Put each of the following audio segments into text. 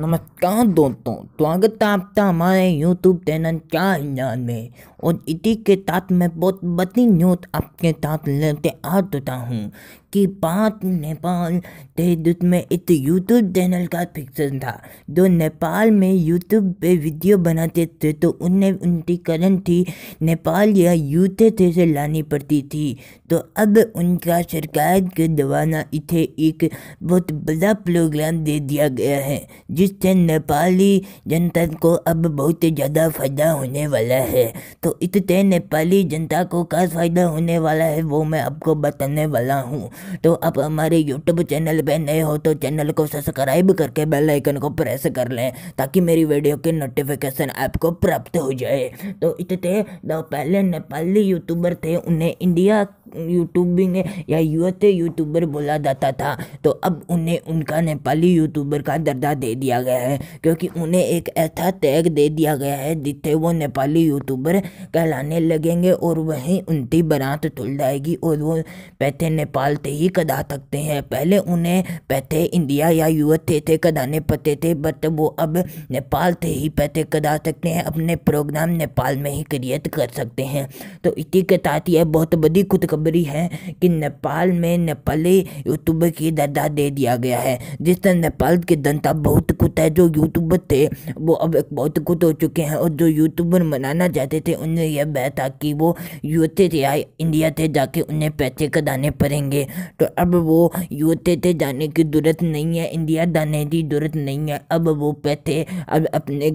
नमस्कार दोस्तों स्वागत है आपका हमारे यूट्यूब चैनल चार जान में और इसी के साथ मैं बहुत बती न्यूज आपके साथ लेते आ चुका हूँ कि पाँच नेपाल तेजदूत में एक यूट्यूब चैनल का फिक्सन था जो नेपाल में यूट्यूब पे वीडियो बनाते थे तो उन्हें उनकी करेंसी नेपाल या यूथे थे से लानी पड़ती थी तो अब उनका सरकार के द्वारा इसे एक बहुत बड़ा प्रोग्राम दे दिया गया है जिस इससे नेपाली जनता को अब बहुत ज़्यादा फ़ायदा होने वाला है तो इतने नेपाली जनता को क्या फ़ायदा होने वाला है वो मैं आपको बताने वाला हूँ तो आप हमारे यूट्यूब चैनल पे नए हो तो चैनल को सब्सक्राइब करके बेल आइकन को प्रेस कर लें ताकि मेरी वीडियो के नोटिफिकेशन आपको प्राप्त हो जाए तो इतने जो पहले नेपाली यूट्यूबर थे उन्हें इंडिया यूट्यूबिंग या युवत यूट्यूबर बोला जाता था तो अब उन्हें उनका नेपाली यूट्यूबर का दर्जा दे दिया गया है क्योंकि उन्हें एक ऐसा टैग दे दिया गया है जिससे वो नेपाली यूट्यूबर कहलाने लगेंगे और वहीं उनकी बरात तुल जाएगी और वो पैसे नेपाल से ही कदा सकते हैं पहले उन्हें पैसे इंडिया या थे से कदाने पते थे बट वो अब नेपाल से ही पैसे कदा सकते हैं अपने प्रोग्राम नेपाल में ही क्रिएट कर सकते हैं तो इसी के साथ यह बहुत बड़ी खुद खुशखबरी है कि नेपाल में नेपाली यूट्यूब की दर्जा दे दिया गया है जिस तरह नेपाल के जनता बहुत कुत है जो यूट्यूबर थे वो अब एक बहुत कुत हो चुके हैं और जो यूट्यूबर मनाना चाहते थे उन्हें यह बहता था कि वो यूते थे या इंडिया थे जाके उन्हें पैसे कदाने पड़ेंगे तो अब वो यूते थे जाने की जरूरत नहीं है इंडिया जाने की जरूरत नहीं है अब वो पैसे अब अपने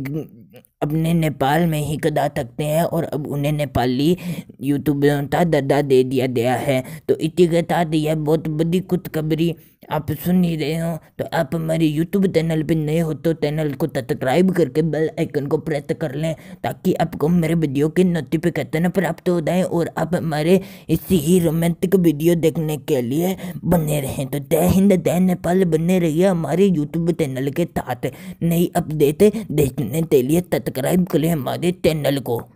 अपने नेपाल में ही गदा सकते हैं और अब उन्हें नेपाली यूट्यूबरों का दर्जा दे दिया गया है तो इसी के साथ यह बहुत बड़ी खुदखबरी आप सुन नहीं रहे हो तो आप हमारे यूट्यूब चैनल पे नए हो तो चैनल को सब्सक्राइब करके बेल आइकन को प्रेस कर लें ताकि आपको मेरे वीडियो के नोटिफिकेशन प्राप्त हो जाए और आप हमारे इसी ही रोमांटिक वीडियो देखने के लिए बने रहें तो जय हिंद जय नेपाल बने रहिए हमारे यूट्यूब चैनल के साथ नई अपडेट देखने के लिए सब्सक्राइब करें हमारे चैनल को